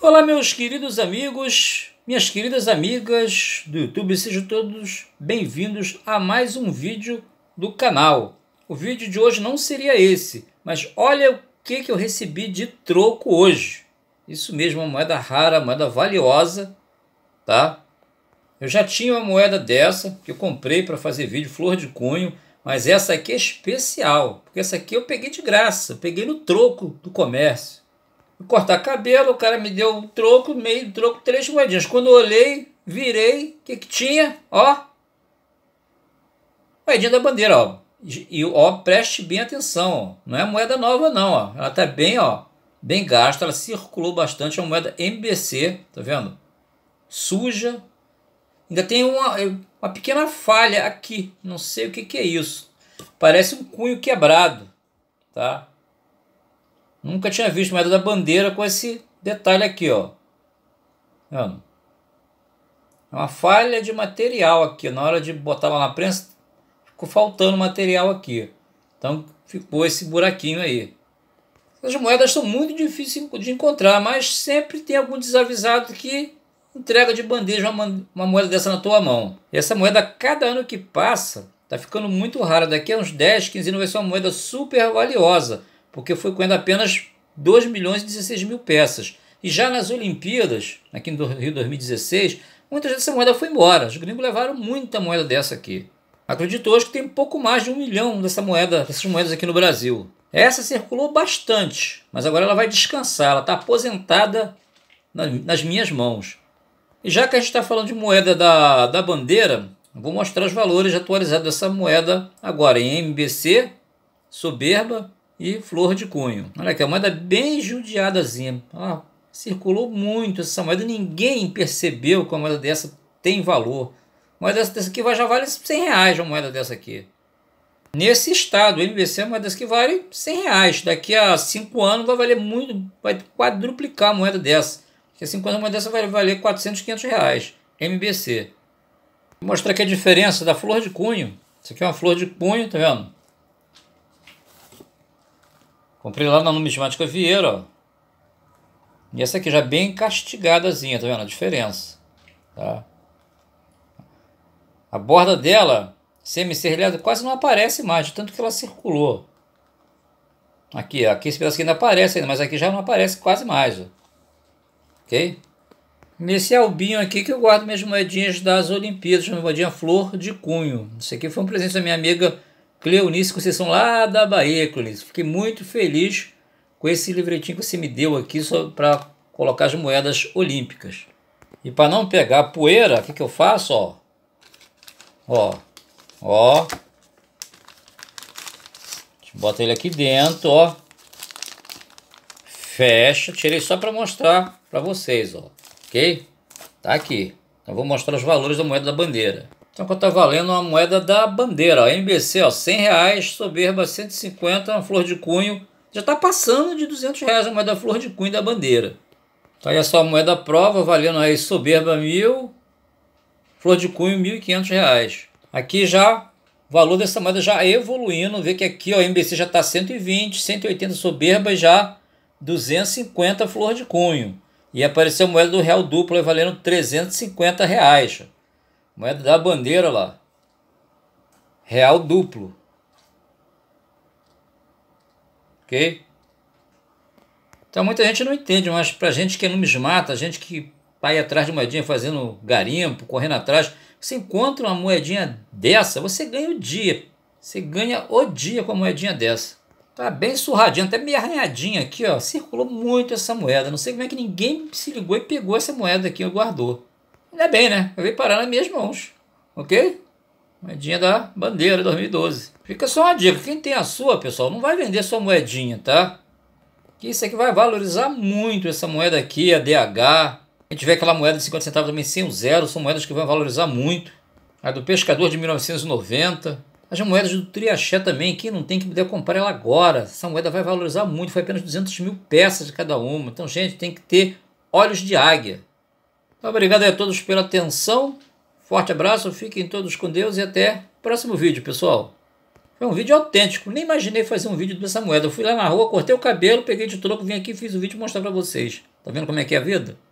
Olá, meus queridos amigos, minhas queridas amigas do YouTube, sejam todos bem-vindos a mais um vídeo do canal. O vídeo de hoje não seria esse, mas olha o que, que eu recebi de troco hoje. Isso mesmo, uma moeda rara, uma moeda valiosa, tá? Eu já tinha uma moeda dessa que eu comprei para fazer vídeo, flor de cunho, mas essa aqui é especial, porque essa aqui eu peguei de graça, peguei no troco do comércio cortar cabelo, o cara me deu um troco, meio troco, três moedinhas. Quando eu olhei, virei, o que, que tinha? Ó, moedinha da bandeira, ó. E ó, preste bem atenção, ó. não é moeda nova não, ó. Ela tá bem, ó, bem gasta, ela circulou bastante, é uma moeda MBC, tá vendo? Suja. Ainda tem uma, uma pequena falha aqui, não sei o que, que é isso. Parece um cunho quebrado, tá? Nunca tinha visto moeda da bandeira com esse detalhe aqui, ó. É uma falha de material aqui. Na hora de botar lá na prensa, ficou faltando material aqui. Então ficou esse buraquinho aí. As moedas são muito difíceis de encontrar, mas sempre tem algum desavisado que entrega de bandeja uma, uma moeda dessa na tua mão. E essa moeda, cada ano que passa, tá ficando muito rara. Daqui a uns 10, 15 anos vai ser uma moeda super valiosa porque foi quando apenas 2 milhões e 16 mil peças. E já nas Olimpíadas, aqui no Rio 2016, muita dessa moeda foi embora. Os gringos levaram muita moeda dessa aqui. Acredito hoje que tem pouco mais de um milhão dessa moeda, dessas moedas aqui no Brasil. Essa circulou bastante, mas agora ela vai descansar, ela está aposentada nas minhas mãos. E já que a gente está falando de moeda da, da bandeira, vou mostrar os valores atualizados dessa moeda agora em MBC, Soberba, e flor de cunho. Olha aqui, a moeda bem judiadazinha. Ela circulou muito essa moeda, ninguém percebeu que uma moeda dessa tem valor. Uma moeda dessa aqui já vale 100 reais, uma moeda dessa aqui. Nesse estado, o MBC é uma dessas que vale 100 reais. Daqui a 5 anos vai valer muito, vai quadruplicar a moeda dessa. Daqui a 5 anos uma dessa vai valer 400, 500 reais. MBC. Vou mostrar aqui a diferença da flor de cunho. Isso aqui é uma flor de cunho, tá vendo? Comprei lá na numismática Vieira, ó. E essa aqui já bem castigadazinha, tá vendo a diferença? Tá? A borda dela, semicerrilhada, quase não aparece mais, tanto que ela circulou. Aqui, ó, aqui esse pedaço aqui ainda aparece ainda, mas aqui já não aparece quase mais, ó. Ok? Nesse albinho aqui que eu guardo minhas moedinhas das Olimpíadas, uma moedinha flor de cunho. Isso aqui foi um presente da minha amiga Cleonice Conceição, lá da Bahia, Cleonice. Fiquei muito feliz com esse livretinho que você me deu aqui só para colocar as moedas olímpicas. E para não pegar poeira, o que, que eu faço? Ó, ó, ó. Bota ele aqui dentro, ó. Fecha. Tirei só para mostrar para vocês, ó. Ok? Tá aqui. Então vou mostrar os valores da moeda da bandeira. Então que eu tá valendo uma moeda da bandeira, ó, MBC, ó, 100 reais, soberba 150, uma flor de cunho, já está passando de 200 reais a moeda flor de cunho da bandeira. Tá aí a sua moeda prova, valendo aí soberba mil, flor de cunho 1.500 reais. Aqui já o valor dessa moeda já evoluindo, vê que aqui ó, MBC já está 120, 180 soberba e já 250 flor de cunho. E apareceu a moeda do real duplo valendo 350 reais. Moeda da bandeira lá. Real duplo. Ok? Então muita gente não entende, mas pra gente que é numismata, gente que vai atrás de moedinha fazendo garimpo, correndo atrás, você encontra uma moedinha dessa, você ganha o dia. Você ganha o dia com a moedinha dessa. Tá bem surradinha, até meio arranhadinha aqui, ó. Circulou muito essa moeda. Não sei como é que ninguém se ligou e pegou essa moeda aqui e guardou. Ainda é bem, né? Eu vim parar nas minhas mãos. Ok? Moedinha da bandeira 2012. Fica só uma dica: quem tem a sua, pessoal, não vai vender sua moedinha, tá? Que isso aqui vai valorizar muito essa moeda aqui, a DH. Quem tiver aquela moeda de 50 centavos também sem o zero, são moedas que vão valorizar muito. A do pescador de 1990. As moedas do Triaxé também, que não tem que poder comprar ela agora. Essa moeda vai valorizar muito, foi apenas 200 mil peças de cada uma. Então, gente, tem que ter olhos de águia. Obrigado a todos pela atenção. Forte abraço, fiquem todos com Deus e até o próximo vídeo, pessoal. Foi um vídeo autêntico, nem imaginei fazer um vídeo dessa moeda. Eu fui lá na rua, cortei o cabelo, peguei de troco, vim aqui e fiz o vídeo mostrar para vocês. Tá vendo como é que é a vida?